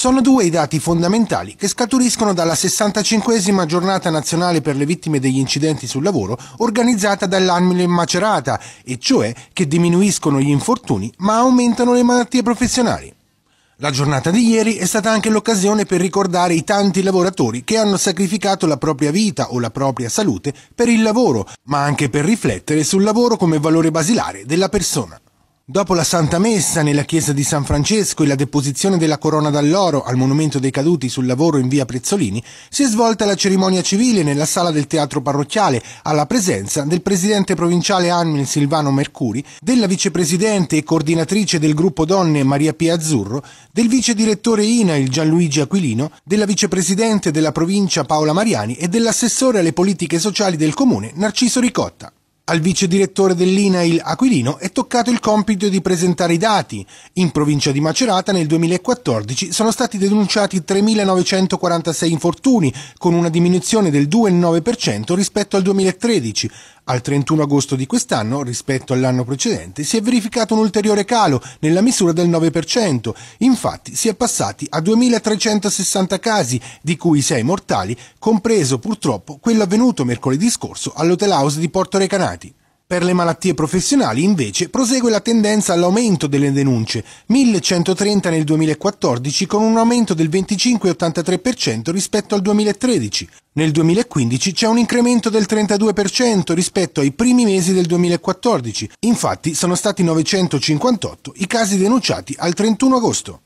Sono due i dati fondamentali che scaturiscono dalla 65esima giornata nazionale per le vittime degli incidenti sul lavoro organizzata dall'Anmile Macerata, e cioè che diminuiscono gli infortuni ma aumentano le malattie professionali. La giornata di ieri è stata anche l'occasione per ricordare i tanti lavoratori che hanno sacrificato la propria vita o la propria salute per il lavoro, ma anche per riflettere sul lavoro come valore basilare della persona. Dopo la Santa Messa nella chiesa di San Francesco e la deposizione della corona d'alloro al monumento dei caduti sul lavoro in via Prezzolini, si è svolta la cerimonia civile nella sala del teatro parrocchiale, alla presenza del presidente provinciale Anmin Silvano Mercuri, della vicepresidente e coordinatrice del gruppo donne Maria Pia Azzurro, del vice direttore INA il Gianluigi Aquilino, della vicepresidente della provincia Paola Mariani e dell'assessore alle politiche sociali del comune Narciso Ricotta. Al vice direttore dell'INAIL Aquilino è toccato il compito di presentare i dati. In provincia di Macerata nel 2014 sono stati denunciati 3.946 infortuni, con una diminuzione del 2,9% rispetto al 2013. Al 31 agosto di quest'anno, rispetto all'anno precedente, si è verificato un ulteriore calo nella misura del 9%. Infatti si è passati a 2.360 casi, di cui 6 mortali, compreso purtroppo quello avvenuto mercoledì scorso all'hotel house di Porto Recanati. Per le malattie professionali invece prosegue la tendenza all'aumento delle denunce, 1130 nel 2014 con un aumento del 25,83% rispetto al 2013. Nel 2015 c'è un incremento del 32% rispetto ai primi mesi del 2014, infatti sono stati 958 i casi denunciati al 31 agosto.